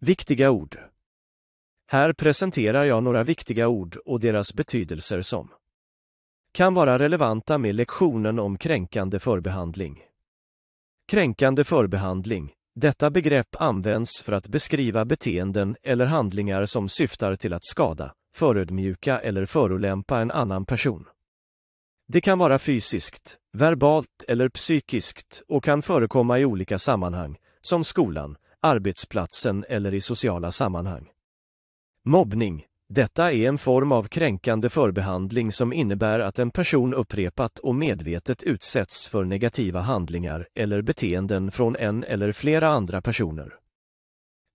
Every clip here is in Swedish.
Viktiga ord. Här presenterar jag några viktiga ord och deras betydelser som kan vara relevanta med lektionen om kränkande förbehandling. Kränkande förbehandling, detta begrepp används för att beskriva beteenden eller handlingar som syftar till att skada, förödmjuka eller förolämpa en annan person. Det kan vara fysiskt, verbalt eller psykiskt och kan förekomma i olika sammanhang, som skolan, arbetsplatsen eller i sociala sammanhang. Mobbning. Detta är en form av kränkande förbehandling som innebär att en person upprepat och medvetet utsätts för negativa handlingar eller beteenden från en eller flera andra personer.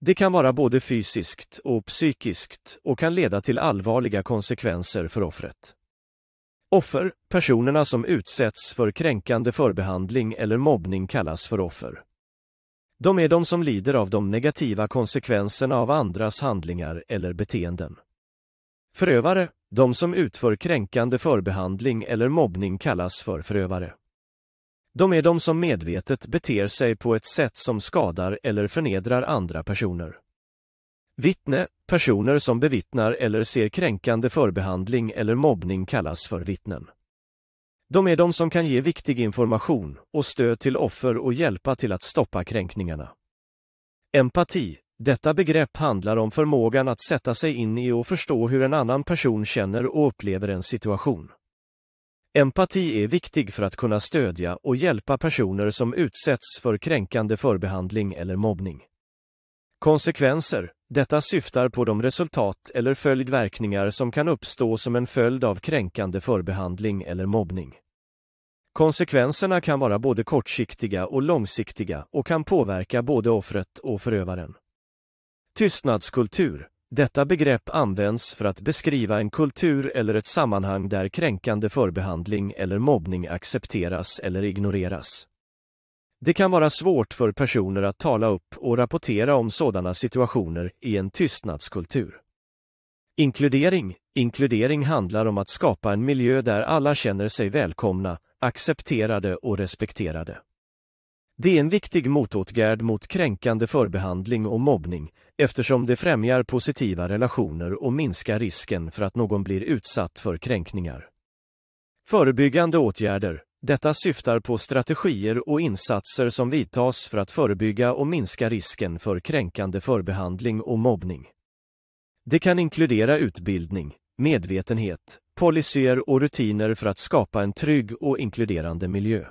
Det kan vara både fysiskt och psykiskt och kan leda till allvarliga konsekvenser för offret. Offer, personerna som utsätts för kränkande förbehandling eller mobbning kallas för offer. De är de som lider av de negativa konsekvenserna av andras handlingar eller beteenden. Förövare, de som utför kränkande förbehandling eller mobbning kallas för förövare. De är de som medvetet beter sig på ett sätt som skadar eller förnedrar andra personer. Vittne, personer som bevittnar eller ser kränkande förbehandling eller mobbning kallas för vittnen. De är de som kan ge viktig information och stöd till offer och hjälpa till att stoppa kränkningarna. Empati, detta begrepp handlar om förmågan att sätta sig in i och förstå hur en annan person känner och upplever en situation. Empati är viktig för att kunna stödja och hjälpa personer som utsätts för kränkande förbehandling eller mobbning. Konsekvenser, detta syftar på de resultat eller följdverkningar som kan uppstå som en följd av kränkande förbehandling eller mobbning. Konsekvenserna kan vara både kortsiktiga och långsiktiga och kan påverka både offret och förövaren. Tystnadskultur. Detta begrepp används för att beskriva en kultur eller ett sammanhang där kränkande förbehandling eller mobbning accepteras eller ignoreras. Det kan vara svårt för personer att tala upp och rapportera om sådana situationer i en tystnadskultur. Inkludering Inkludering handlar om att skapa en miljö där alla känner sig välkomna accepterade och respekterade. Det är en viktig motåtgärd mot kränkande förbehandling och mobbning eftersom det främjar positiva relationer och minskar risken för att någon blir utsatt för kränkningar. Förebyggande åtgärder. Detta syftar på strategier och insatser som vidtas för att förebygga och minska risken för kränkande förbehandling och mobbning. Det kan inkludera utbildning, medvetenhet, policyer och rutiner för att skapa en trygg och inkluderande miljö.